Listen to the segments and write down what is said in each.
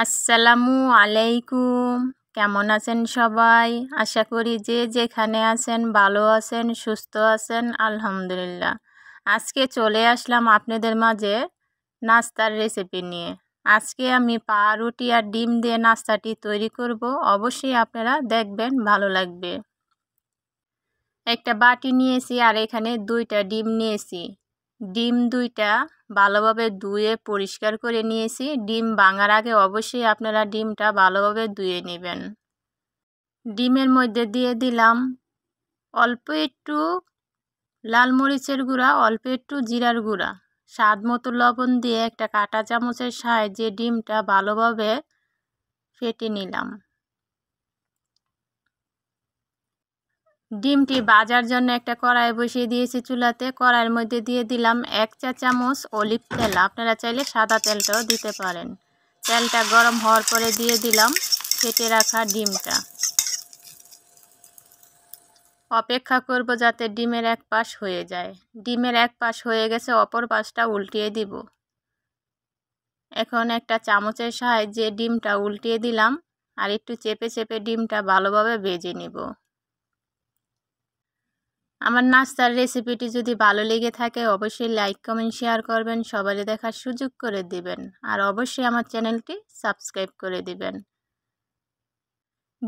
আসসালামু আলাইকুম কেমন আছেন সবাই আশা করি যে যেখানে আছেন ভালো আছেন সুস্থ আছেন আলহামদুলিল্লাহ আজকে চলে আসলাম আপনাদের মাঝে নাস্তার রেসিপি নিয়ে আজকে আমি পা রুটি আর ডিম দিয়ে নাস্তাটি তৈরি করব অবশ্যই আপনারা দেখবেন ভালো লাগবে একটা বাটি নিয়েছি আর এখানে দুইটা ডিম নিয়েছি ডিম দুইটা ভালোভাবে ধুয়ে পরিষ্কার করে নিয়েছি ডিম ভাঙার আগে অবশ্যই আপনারা ডিমটা ভালোভাবে ধুয়ে নেবেন ডিমের মধ্যে দিয়ে দিলাম অল্প একটু লাল মরিচের গুঁড়া অল্প একটু জিরার গুঁড়া স্বাদ মতো লবণ দিয়ে একটা কাঁটা চামচের সাহায্যে ডিমটা ভালোভাবে ফেটে নিলাম ডিমটি বাজার জন্য একটা কড়াই বসিয়ে দিয়েছি চুলাতে কড়াইয়ের মধ্যে দিয়ে দিলাম এক চা চামচ অলিভ তেল আপনারা চাইলে সাদা তেলটাও দিতে পারেন তেলটা গরম হওয়ার পরে দিয়ে দিলাম ফেটে রাখা ডিমটা অপেক্ষা করব যাতে ডিমের এক পাশ হয়ে যায় ডিমের এক পাশ হয়ে গেছে অপর পাশটা উল্টিয়ে দিব এখন একটা চামচের সাহায্যে ডিমটা উল্টিয়ে দিলাম আর একটু চেপে চেপে ডিমটা ভালোভাবে বেজে নিব আমার নাস্তার রেসিপিটি যদি ভালো লেগে থাকে অবশ্যই লাইক কমেন্ট শেয়ার করবেন সবারই দেখার সুযোগ করে দিবেন আর অবশ্যই আমার চ্যানেলটি সাবস্ক্রাইব করে দিবেন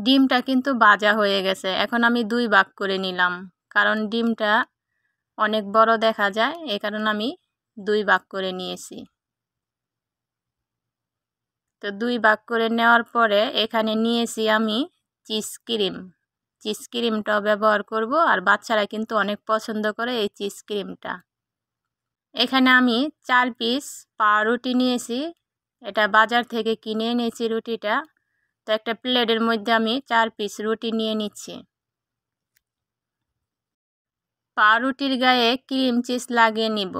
ডিমটা কিন্তু বাজা হয়ে গেছে এখন আমি দুই ভাগ করে নিলাম কারণ ডিমটা অনেক বড় দেখা যায় এ কারণে আমি দুই ভাগ করে নিয়েছি তো দুই ভাগ করে নেওয়ার পরে এখানে নিয়েছি আমি চিজ ক্রিম চিজ ক্রিমটাও ব্যবহার করব আর বাচ্চারা কিন্তু অনেক পছন্দ করে এই চিজ ক্রিমটা এখানে আমি চার পিস পাউরুটি নিয়েছি এটা বাজার থেকে কিনে এনেছি রুটিটা তো একটা প্লেটের মধ্যে আমি চার পিস রুটি নিয়ে নিচ্ছি পাউরুটির গায়ে ক্রিম চিজ লাগিয়ে নিব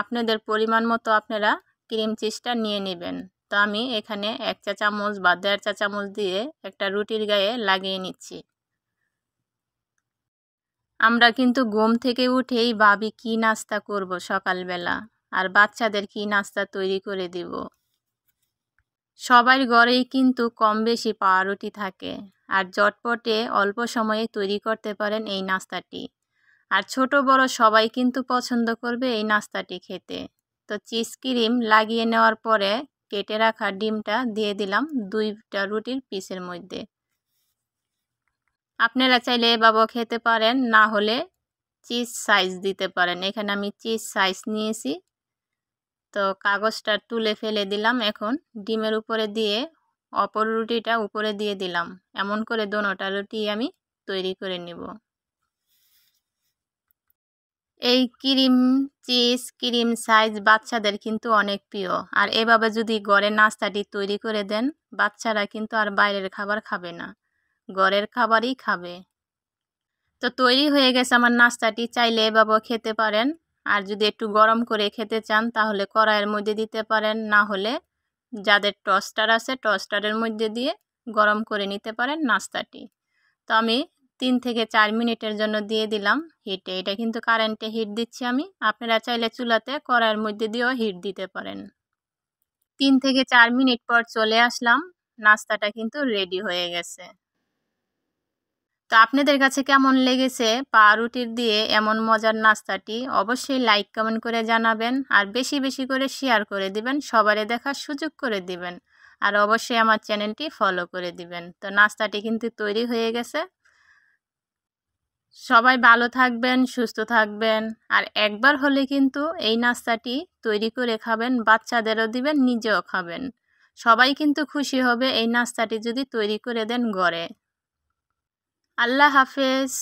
আপনাদের পরিমাণ মতো আপনারা ক্রিম চিজটা নিয়ে নেবেন তো আমি এখানে এক চা চামচ বা দেড় চা চামচ দিয়ে একটা রুটির গায়ে লাগিয়ে নিচ্ছি আমরা কিন্তু ঘুম থেকে উঠেই ভাবি কি নাস্তা করব সকালবেলা আর বাচ্চাদের কি নাস্তা তৈরি করে দেব সবার গড়েই কিন্তু কম বেশি রুটি থাকে আর জটপটে অল্প সময়ে তৈরি করতে পারেন এই নাস্তাটি আর ছোট বড় সবাই কিন্তু পছন্দ করবে এই নাস্তাটি খেতে তো চিজ ক্রিম লাগিয়ে নেওয়ার পরে কেটে রাখা ডিমটা দিয়ে দিলাম দুইটা রুটির পিসের মধ্যে আপনারা চাইলে এভাবেও খেতে পারেন না হলে চিজ সাইজ দিতে পারেন এখানে আমি চিজ সাইজ নিয়েছি তো কাগজটা তুলে ফেলে দিলাম এখন ডিমের উপরে দিয়ে অপর রুটিটা উপরে দিয়ে দিলাম এমন করে দোনোটা রুটি আমি তৈরি করে নিব এই ক্রিম চিজ ক্রিম সাইজ বাচ্চাদের কিন্তু অনেক প্রিয় আর এভাবে যদি গড়ে নাস্তাটি তৈরি করে দেন বাচ্চারা কিন্তু আর বাইরের খাবার খাবে না ঘরের খাবারই খাবে তো তৈরি হয়ে গেছে আমার নাস্তাটি চাইলে বাবু খেতে পারেন আর যদি একটু গরম করে খেতে চান তাহলে কড়াইয়ের মধ্যে দিতে পারেন না হলে যাদের টস্টার আছে টস্টারের মধ্যে দিয়ে গরম করে নিতে পারেন নাস্তাটি তো আমি তিন থেকে চার মিনিটের জন্য দিয়ে দিলাম হিটে এটা কিন্তু কারেন্টে হিট দিচ্ছি আমি আপনারা চাইলে চুলাতে কড়াইয়ের মধ্যে দিয়েও হিট দিতে পারেন তিন থেকে চার মিনিট পর চলে আসলাম নাস্তাটা কিন্তু রেডি হয়ে গেছে তো আপনাদের কাছে কেমন লেগেছে পাউরুটির দিয়ে এমন মজার নাস্তাটি অবশ্যই লাইক কমেন্ট করে জানাবেন আর বেশি বেশি করে শেয়ার করে দিবেন সবারে দেখার সুযোগ করে দিবেন আর অবশ্যই আমার চ্যানেলটি ফলো করে দিবেন তো নাস্তাটি কিন্তু তৈরি হয়ে গেছে সবাই ভালো থাকবেন সুস্থ থাকবেন আর একবার হলে কিন্তু এই নাস্তাটি তৈরি করে খাবেন বাচ্চাদেরও দিবেন নিজেও খাবেন সবাই কিন্তু খুশি হবে এই নাস্তাটি যদি তৈরি করে দেন গড়ে আল্লাহ হাফেজ